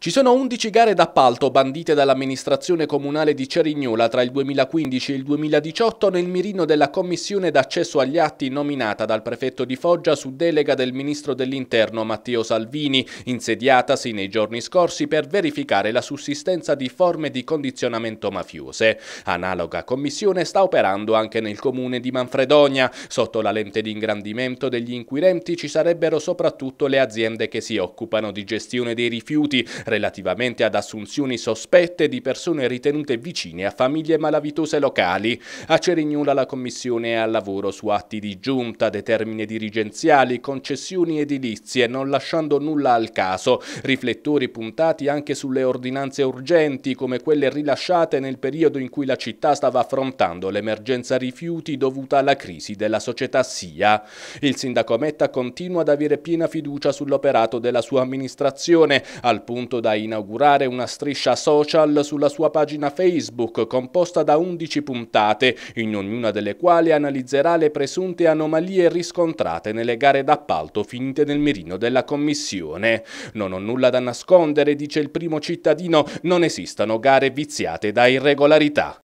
Ci sono 11 gare d'appalto bandite dall'amministrazione comunale di Cerignola tra il 2015 e il 2018 nel mirino della commissione d'accesso agli atti nominata dal prefetto di Foggia su delega del ministro dell'interno Matteo Salvini, insediatasi nei giorni scorsi per verificare la sussistenza di forme di condizionamento mafiose. Analoga commissione sta operando anche nel comune di Manfredonia. Sotto la lente di ingrandimento degli inquirenti ci sarebbero soprattutto le aziende che si occupano di gestione dei rifiuti relativamente ad assunzioni sospette di persone ritenute vicine a famiglie malavitose locali. A Cerignola la Commissione è al lavoro su atti di giunta, determine dirigenziali, concessioni edilizie, non lasciando nulla al caso. Riflettori puntati anche sulle ordinanze urgenti come quelle rilasciate nel periodo in cui la città stava affrontando l'emergenza rifiuti dovuta alla crisi della società SIA. Il sindaco Metta continua ad avere piena fiducia sull'operato della sua amministrazione, al punto tanto da inaugurare una striscia social sulla sua pagina Facebook composta da 11 puntate, in ognuna delle quali analizzerà le presunte anomalie riscontrate nelle gare d'appalto finite nel mirino della Commissione. Non ho nulla da nascondere, dice il primo cittadino, non esistono gare viziate da irregolarità.